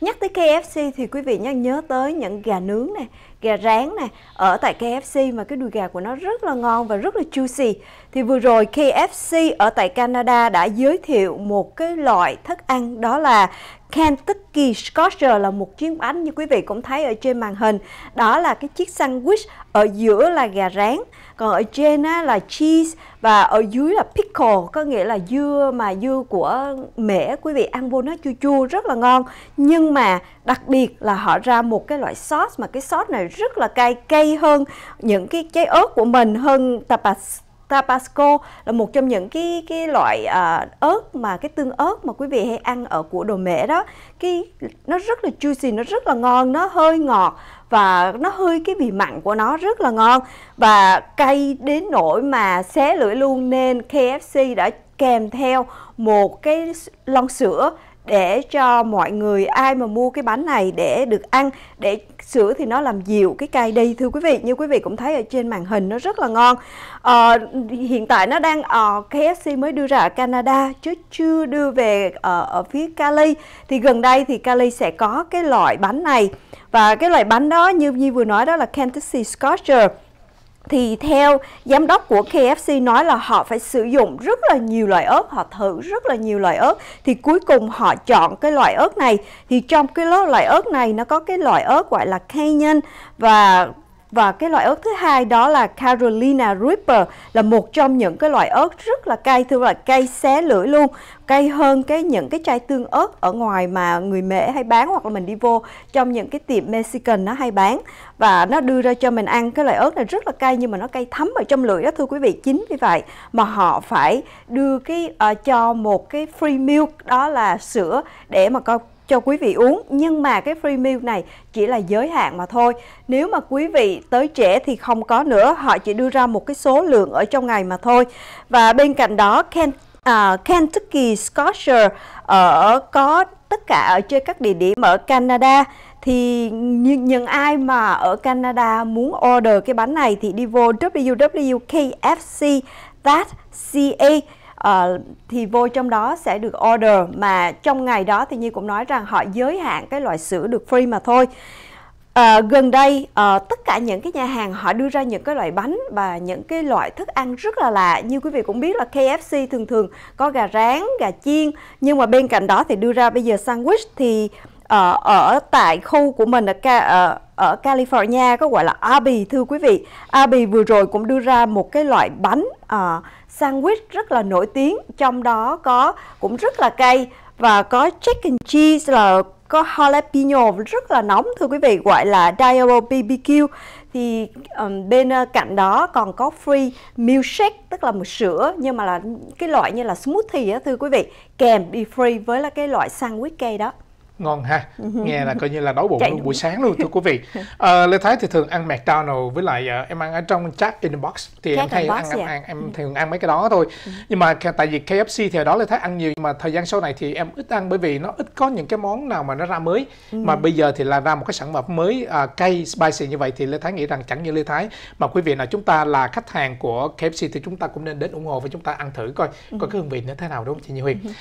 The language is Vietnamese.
Nhắc tới KFC thì quý vị nhớ tới những gà nướng này, gà rán này ở tại KFC mà cái đùi gà của nó rất là ngon và rất là juicy. Thì vừa rồi KFC ở tại Canada đã giới thiệu một cái loại thức ăn đó là Kentucky Scotcher là một chiếc bánh như quý vị cũng thấy ở trên màn hình. Đó là cái chiếc sandwich ở giữa là gà rán, còn ở trên á, là cheese và ở dưới là pickle có nghĩa là dưa mà dưa của mẻ quý vị ăn vô nó chua chua rất là ngon. Nhưng mà đặc biệt là họ ra một cái loại sauce mà cái sauce này rất là cay cay hơn những cái trái ớt của mình hơn tapas Tabasco là một trong những cái cái loại à, ớt mà cái tương ớt mà quý vị hay ăn ở của đồ mễ đó cái nó rất là juicy nó rất là ngon nó hơi ngọt và nó hơi cái vị mặn của nó rất là ngon và cay đến nỗi mà xé lưỡi luôn nên KFC đã kèm theo một cái lon sữa để cho mọi người ai mà mua cái bánh này để được ăn để sữa thì nó làm dịu cái cay đi thưa quý vị như quý vị cũng thấy ở trên màn hình nó rất là ngon à, hiện tại nó đang ở ờ, uh, KFC mới đưa ra ở Canada chứ chưa đưa về ở, ờ, ở phía Cali thì gần đây thì Cali sẽ có cái loại bánh này và cái loại bánh đó như như vừa nói đó là Kentucky Scotcher thì theo giám đốc của KFC nói là họ phải sử dụng rất là nhiều loại ớt, họ thử rất là nhiều loại ớt thì cuối cùng họ chọn cái loại ớt này thì trong cái loại ớt này nó có cái loại ớt gọi là Cayenne và và cái loại ớt thứ hai đó là Carolina Reaper là một trong những cái loại ớt rất là cay thưa là cay xé lưỡi luôn cay hơn cái những cái chai tương ớt ở ngoài mà người Mễ hay bán hoặc là mình đi vô trong những cái tiệm Mexican nó hay bán và nó đưa ra cho mình ăn cái loại ớt này rất là cay nhưng mà nó cay thấm ở trong lưỡi đó thưa quý vị chính vì vậy mà họ phải đưa cái uh, cho một cái free milk đó là sữa để mà coi cho quý vị uống nhưng mà cái free meal này chỉ là giới hạn mà thôi. Nếu mà quý vị tới trẻ thì không có nữa, họ chỉ đưa ra một cái số lượng ở trong ngày mà thôi. Và bên cạnh đó Ken, uh, Kentucky Scotcher ở ờ, có tất cả ở trên các địa điểm ở Canada thì những, những ai mà ở Canada muốn order cái bánh này thì đi vô www.kfc.ca uh, thì vô trong đó sẽ được order mà trong ngày đó thì như cũng nói rằng họ giới hạn cái loại sữa được free mà thôi. À, gần đây à, tất cả những cái nhà hàng họ đưa ra những cái loại bánh và những cái loại thức ăn rất là lạ như quý vị cũng biết là KFC thường thường có gà rán gà chiên nhưng mà bên cạnh đó thì đưa ra bây giờ sandwich thì à, ở tại khu của mình ở, ca, à, ở California có gọi là Abi thưa quý vị. Abi vừa rồi cũng đưa ra một cái loại bánh uh, sandwich rất là nổi tiếng, trong đó có cũng rất là cay và có chicken cheese là có jalapeno rất là nóng thưa quý vị gọi là Diablo BBQ thì um, bên ờ, cạnh đó còn có free milkshake tức là một sữa nhưng mà là cái loại như là smoothie á thưa quý vị kèm đi free với là cái loại sandwich cake đó ngon ha nghe là coi như là đói bụng luôn buổi sáng luôn thưa quý vị à, lê thái thì thường ăn mcdonald với lại uh, em ăn ở trong chat in the box thì Cat em hay ăn, dạ. em ăn em ừ. thường ăn mấy cái đó thôi ừ. nhưng mà tại vì kfc thì đó lê thái ăn nhiều nhưng mà thời gian sau này thì em ít ăn bởi vì nó ít có những cái món nào mà nó ra mới ừ. mà bây giờ thì là ra một cái sản phẩm mới uh, cay spicy như vậy thì lê thái nghĩ rằng chẳng như lê thái mà quý vị nào chúng ta là khách hàng của kfc thì chúng ta cũng nên đến ủng hộ và chúng ta ăn thử coi có cái hương vị nó thế nào đúng không chị như huyền